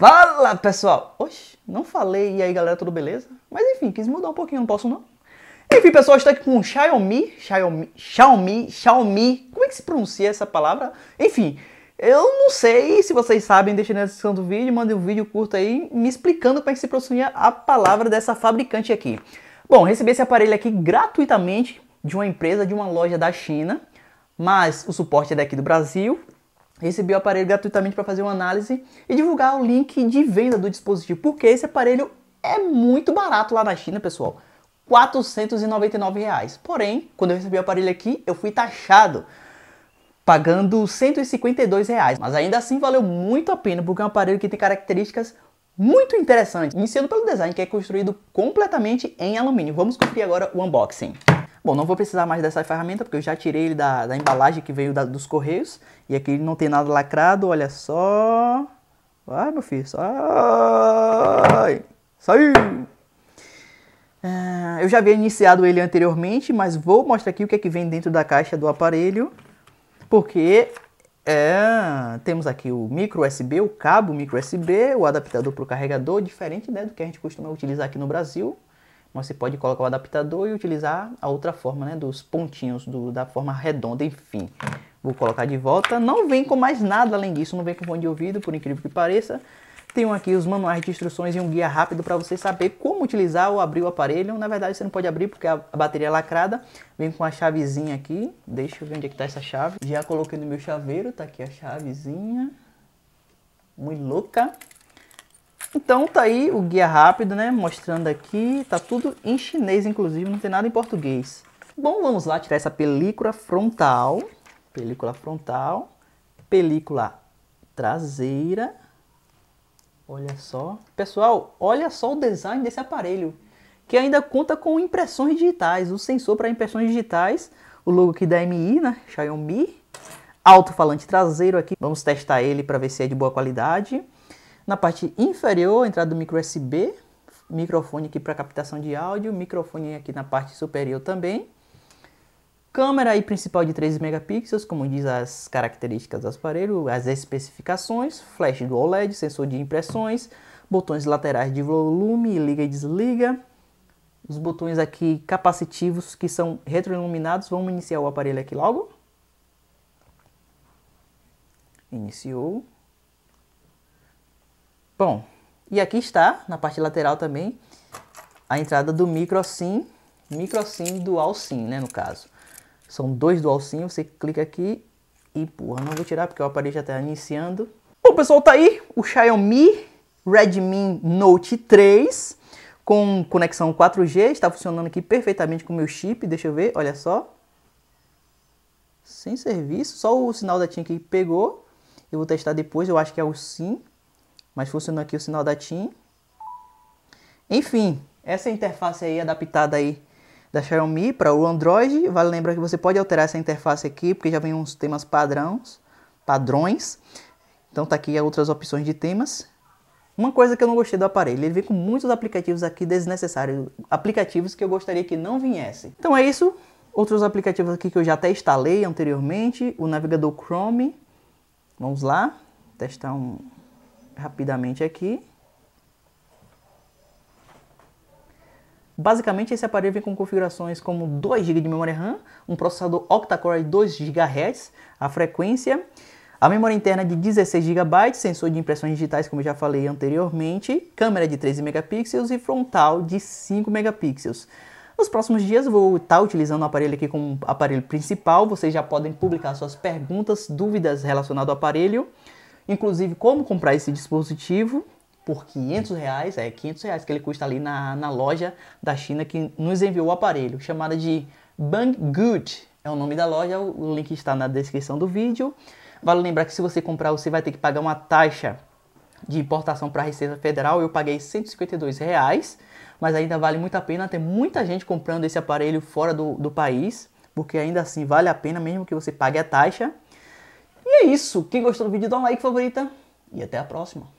Fala pessoal! Oxe, não falei, e aí galera, tudo beleza? Mas enfim, quis mudar um pouquinho, não posso não. Enfim, pessoal, estou aqui com o Xiaomi, Xiaomi, Xiaomi, Xiaomi, como é que se pronuncia essa palavra? Enfim, eu não sei se vocês sabem, deixa na descrição do vídeo, mandem um vídeo curto aí me explicando como é que se pronuncia a palavra dessa fabricante aqui. Bom, recebi esse aparelho aqui gratuitamente de uma empresa, de uma loja da China, mas o suporte é daqui do Brasil recebi o aparelho gratuitamente para fazer uma análise e divulgar o link de venda do dispositivo, porque esse aparelho é muito barato lá na China, pessoal. 499 reais. Porém, quando eu recebi o aparelho aqui, eu fui taxado pagando 152 reais. Mas ainda assim valeu muito a pena, porque é um aparelho que tem características muito interessantes, iniciando pelo design que é construído completamente em alumínio. Vamos conferir agora o unboxing. Bom, não vou precisar mais dessa ferramenta porque eu já tirei ele da, da embalagem que veio da, dos correios. E aqui não tem nada lacrado, olha só. Vai, meu filho, sai. Sai. É, eu já havia iniciado ele anteriormente, mas vou mostrar aqui o que é que vem dentro da caixa do aparelho. Porque é, temos aqui o micro USB, o cabo micro USB, o adaptador para o carregador, diferente né, do que a gente costuma utilizar aqui no Brasil você pode colocar o adaptador e utilizar a outra forma, né? Dos pontinhos, do, da forma redonda, enfim. Vou colocar de volta. Não vem com mais nada além disso, não vem com fone de ouvido, por incrível que pareça. Tenho aqui os manuais de instruções e um guia rápido para você saber como utilizar ou abrir o aparelho. Na verdade, você não pode abrir porque a bateria é lacrada. Vem com a chavezinha aqui. Deixa eu ver onde é que tá essa chave. Já coloquei no meu chaveiro, tá aqui a chavezinha. Muito louca. Então tá aí o guia rápido, né? Mostrando aqui, tá tudo em chinês, inclusive, não tem nada em português. Bom, vamos lá tirar essa película frontal, película frontal, película traseira. Olha só. Pessoal, olha só o design desse aparelho, que ainda conta com impressões digitais, o sensor para impressões digitais, o logo aqui da MI, né? Xiaomi. Alto-falante traseiro aqui, vamos testar ele para ver se é de boa qualidade. Na parte inferior, entrada do micro USB, microfone aqui para captação de áudio, microfone aqui na parte superior também. Câmera aí principal de 13 megapixels, como diz as características do aparelho, as especificações, flash do OLED, sensor de impressões, botões laterais de volume, liga e desliga. Os botões aqui capacitivos que são retroiluminados, vamos iniciar o aparelho aqui logo. Iniciou. Bom, e aqui está, na parte lateral também, a entrada do micro SIM, micro SIM dual SIM, né, no caso. São dois dual SIM, você clica aqui e empurra. Não vou tirar porque o aparelho já está iniciando. Bom, pessoal, tá aí o Xiaomi Redmi Note 3 com conexão 4G, está funcionando aqui perfeitamente com o meu chip, deixa eu ver, olha só. Sem serviço, só o sinal da TIM que pegou. Eu vou testar depois, eu acho que é o SIM. Mas funcionou aqui o sinal da TIM. Enfim, essa interface aí adaptada aí da Xiaomi para o Android. Vale lembrar que você pode alterar essa interface aqui, porque já vem uns temas padrões, padrões. Então tá aqui outras opções de temas. Uma coisa que eu não gostei do aparelho, ele vem com muitos aplicativos aqui desnecessários, aplicativos que eu gostaria que não viessem. Então é isso, outros aplicativos aqui que eu já até instalei anteriormente, o navegador Chrome. Vamos lá, testar um rapidamente aqui. Basicamente, esse aparelho vem com configurações como 2 GB de memória RAM, um processador octa-core de 2 GHz, a frequência, a memória interna de 16 GB, sensor de impressões digitais, como eu já falei anteriormente, câmera de 13 megapixels e frontal de 5 megapixels. Nos próximos dias eu vou estar tá utilizando o aparelho aqui como aparelho principal, vocês já podem publicar suas perguntas, dúvidas relacionadas ao aparelho inclusive como comprar esse dispositivo por 500 reais, é 500 reais que ele custa ali na, na loja da China que nos enviou o aparelho, chamada de Banggood, é o nome da loja, o link está na descrição do vídeo. Vale lembrar que se você comprar, você vai ter que pagar uma taxa de importação para a Receita Federal, eu paguei 152 reais, mas ainda vale muito a pena, tem muita gente comprando esse aparelho fora do, do país, porque ainda assim vale a pena mesmo que você pague a taxa. E é isso. Quem gostou do vídeo, dá um like, favorita. E até a próxima.